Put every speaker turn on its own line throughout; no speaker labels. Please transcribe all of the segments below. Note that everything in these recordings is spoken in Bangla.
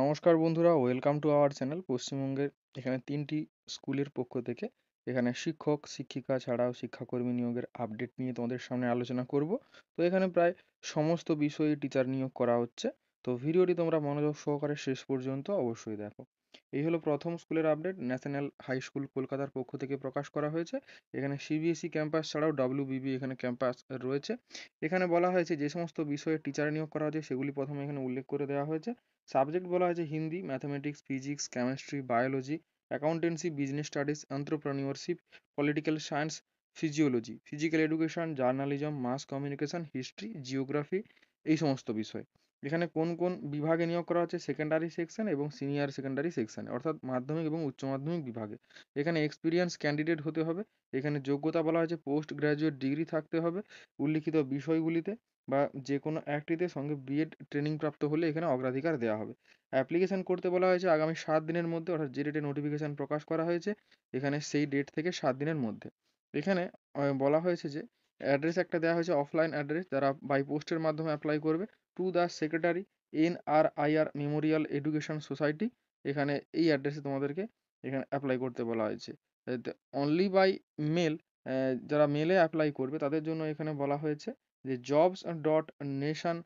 নমস্কার বন্ধুরা ওয়েলকাম টু আওয়ার চ্যানেল পশ্চিমবঙ্গের এখানে তিনটি স্কুলের পক্ষ থেকে এখানে শিক্ষক শিক্ষিকা ছাড়াও শিক্ষাকর্মী নিয়োগের আপডেট নিয়ে তোমাদের সামনে আলোচনা করব তো এখানে প্রায় সমস্ত বিষয়ে টিচার নিয়োগ করা হচ্ছে তো ভিডিওটি তোমরা মনোযোগ সহকারে শেষ পর্যন্ত অবশ্যই দেখো এই হলো প্রথম স্কুলের আপডেট ন্যাশনাল হাই স্কুল কলকাতার পক্ষ থেকে প্রকাশ করা হয়েছে এখানে সিবিএসই e ক্যাম্পাস ছাড়াও ডাব্লিউবিবি এখানে ক্যাম্পাস রয়েছে এখানে বলা হয়েছে যে সমস্ত বিষয়ে টিচার নিয়োগ করা হয়েছে সেগুলি প্রথমে এখানে উল্লেখ করে দেওয়া হয়েছে সাবজেক্ট বলা হয়েছে Hindi mathematics physics chemistry biology accountancy business studies entrepreneurship political science physiology physical education journalism mass communication history geography এই সমস্ত বিষয় এখানে কোন কোন বিভাগে নিয়োগ করা হচ্ছে সেকেন্ডারি সেকশন এবং সিনিয়র সেকেন্ডারি সেকশনে অর্থাৎ মাধ্যমিক এবং উচ্চ মাধ্যমিক বিভাগে এখানে এক্সপিরিয়েন্স ক্যান্ডিডেট হতে হবে এখানে যোগ্যতা বলা হয়েছে পোস্ট গ্র্যাজুয়েট ডিগ্রি থাকতে হবে উল্লিখিত বিষয়গুলিতে বা যে কোনো একটিতে সঙ্গে বিএড ট্রেনিং প্রাপ্ত হলে এখানে অগ্রাধিকার দেওয়া হবে অ্যাপ্লিকেশন করতে বলা হয়েছে আগামী সাত দিনের মধ্যে অর্থাৎ যে ডেটে নোটিফিকেশান প্রকাশ করা হয়েছে এখানে সেই ডেট থেকে সাত দিনের মধ্যে এখানে বলা হয়েছে যে অ্যাড্রেস একটা দেওয়া হয়েছে অফলাইন অ্যাড্রেস যারা বাই পোস্টের মাধ্যমে অ্যাপ্লাই করবে to the secretary N R I R memorial education society এখানে এই অ্যাড্রেসে তোমাদেরকে এখানে অ্যাপ্লাই করতে বলা হয়েছে অনলি বাই মেল যারা মেলে অ্যাপ্লাই করবে তাদের জন্য এখানে বলা হয়েছে যে jobs dot nation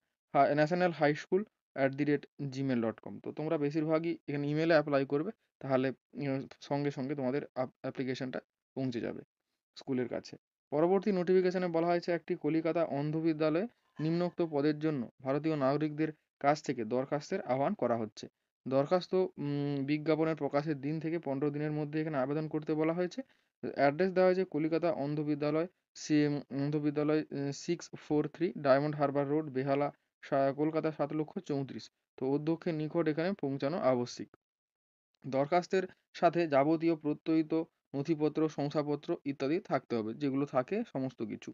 national high school at the rate Gmail dot com তো তোমরা বেশিরভাগই এখানে ইমেলে অ্যাপ্লাই করবে তাহলে সঙ্গে সঙ্গে তোমাদের অ্যাপ্লিকেশনটা পৌঁছে যাবে স্কুলের কাছে পরবর্তী নোটিফিকেশনে বলা হয়েছে একটি কলিকাতা অন্ধ বিদ্যালয়ে নিম্নোক্ত পদের জন্য ভারতীয় নাগরিকদের কাছ থেকে দরখাস্তের আহ্বান করা হচ্ছে দরখাস্ত বিজ্ঞাপনের প্রকাশের দিন থেকে পনেরো দিনের মধ্যে এখানে আবেদন করতে বলা হয়েছে অ্যাড্রেস দেওয়া হয়েছে কলিকাতা অন্ধ বিদ্যালয় সি অন্ধ বিদ্যালয় six four three Diamond Harbour road Behala Kolkata সাত লক্ষ চৌত্রিশ তো অধ্যক্ষের নিকট এখানে পৌঁছানো আবশ্যিক দরখাস্তের সাথে যাবতীয় প্রত্যয়িত নথিপত্র শংসাপত্র ইত্যাদি থাকতে হবে যেগুলো থাকে সমস্ত কিছু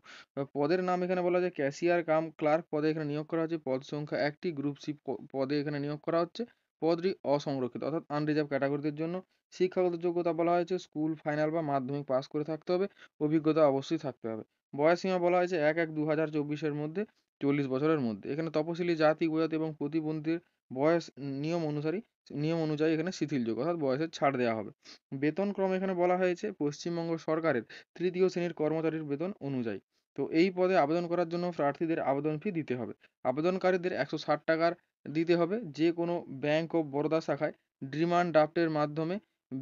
পদের নাম এখানে বলা যায় ক্যাশিয়ার কাম ক্লার্ক পদে এখানে নিয়োগ করা হচ্ছে পদ সংখ্যা একটি গ্রুপ সি পদে এখানে নিয়োগ করা হচ্ছে পদটি অসংরক্ষিত অর্থাৎ আনরিজার্ভ ক্যাটাগরিদের জন্য শিক্ষাগত যোগ্যতা বলা হয়েছে স্কুল ফাইনাল বা মাধ্যমিক পাস করে থাকতে হবে অভিজ্ঞতা অবশ্যই থাকতে হবে বয়সীমা বলা হয়েছে এক এক দু হাজার চব্বিশের মধ্যে চল্লিশ বছরের মধ্যে এখানে তপশিলি জাতি উপজাতি এবং প্রতিবন্ধীর বয়স নিয়ম অনুসারী নিয়ম অনুযায়ী এখানে শিথিলযোগ্য অর্থাৎ বয়সের ছাড় দেওয়া হবে বেতন ক্রম এখানে বলা হয়েছে পশ্চিমবঙ্গ সরকারের তৃতীয় শ্রেণীর কর্মচারীর বেতন অনুযায়ী তো এই পদে আবেদন করার জন্য প্রার্থীদের আবেদন ফি দিতে হবে আবেদনকারীদের একশো ষাট টাকার দিতে হবে যে কোনো ব্যাংক অফ বরোদা শাখায় ডিমান্ড ড্রাফটের মাধ্যমে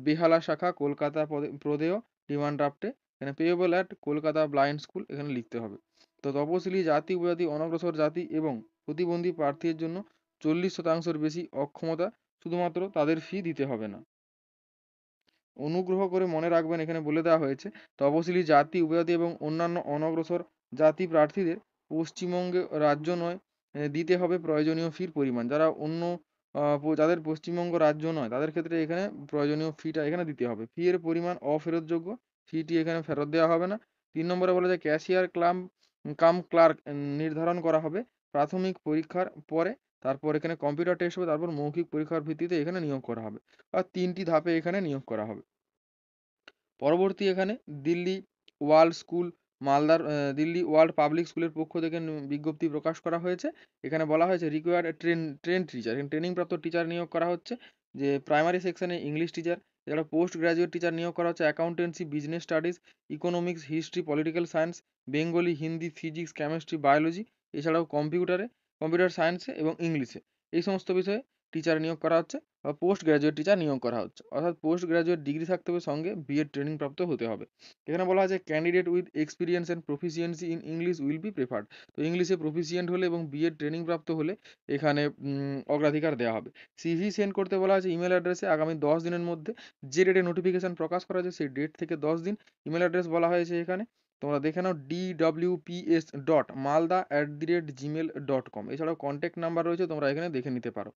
বেহালা শাখা কলকাতা প্রদেয় ডিমান্ড ড্রাফটে এখানে payable at Kolkata blind school এখানে লিখতে হবে তো তপশিলি জাতি উপজাতি অনগ্রসর জাতি এবং প্রতিবন্ধী প্রার্থীর জন্য চল্লিশ শতাংশের বেশি অক্ষমতা শুধুমাত্র তাদের ফি দিতে হবে না অনুগ্রহ করে মনে রাখবেন এখানে বলে দেওয়া হয়েছে তপশিলি জাতি উপজাতি এবং অন্যান্য অনগ্রসর জাতি প্রার্থীদের পশ্চিমবঙ্গে রাজ্য নয় দিতে হবে প্রয়োজনীয় ফির পরিমাণ যারা অন্য যাদের পশ্চিমবঙ্গ রাজ্য নয় তাদের ক্ষেত্রে এখানে প্রয়োজনীয় ফিটা এখানে দিতে হবে ফি এর পরিমাণ অফেরতযোগ্য ফিটি এখানে ফেরত দেওয়া হবে না তিন নম্বরে বলা যায় ক্যাশিয়ার ক্লাম কাম ক্লার্ক নির্ধারণ করা হবে প্রাথমিক পরীক্ষার পরে তারপর এখানে কম্পিউটার টেস্ট হবে তারপর মৌখিক পরীক্ষার ভিত্তিতে এখানে নিয়োগ করা হবে আর তিনটি ধাপে এখানে নিয়োগ করা হবে পরবর্তী এখানে দিল্লি ওয়ার্ল্ড স্কুল মালদার দিল্লি ওয়ার্ল্ড পাবলিক স্কুলের পক্ষ থেকে বিজ্ঞপ্তি প্রকাশ করা হয়েছে এখানে বলা হয়েছে রিকোয়ার্ড ট্রেন ট্রেন টিচার এখানে ট্রেনিংপ্রাপ্ত টিচার নিয়োগ করা হচ্ছে যে প্রাইমারি সেকশনে ইংলিশ টিচার এছাড়া পোস্ট গ্রাজুয়েট টিচার নিয়োগ করা হচ্ছে accountancy business studies economics history political science Bengali Hindi physics chemistry biology এছাড়াও কম্পিউটারে কম্পিউটার সায়েন্সে এবং ইংলিশে এই সমস্ত বিষয়ে টিচার নিয়োগ করা হচ্ছে বা পোস্ট গ্রাজুয়েট টিচার নিয়োগ করা হচ্ছে অর্থাৎ পোস্ট গ্রাজুয়েট ডিগ্রি থাকতে হবে সঙ্গে বিএড ট্রেনিং প্রাপ্ত হতে হবে এখানে বলা আছে candidate with experience and proficiency in English will be preferred তো ইংলিশে প্রফিসিয়েন্ট হলে এবং বিএড ট্রেনিং প্রাপ্ত হলে এখানে অগ্রাধিকার দেওয়া হবে সিভি সেন্ড করতে বলা আছে ইমেল অ্যাড্রেসে আগামী দশ দিনের মধ্যে যে ডেটে নোটিফিকেশান প্রকাশ করা হয়েছে সেই ডেট থেকে দশ দিন ইমেল অ্যাড্রেস বলা হয়েছে এখানে তোমরা দেখে নাও DWPS dot Malda at the rate Gmail dot com এছাড়াও কন্ট্যাক্ট নাম্বার রয়েছে তোমরা এখানে দেখে নিতে পারো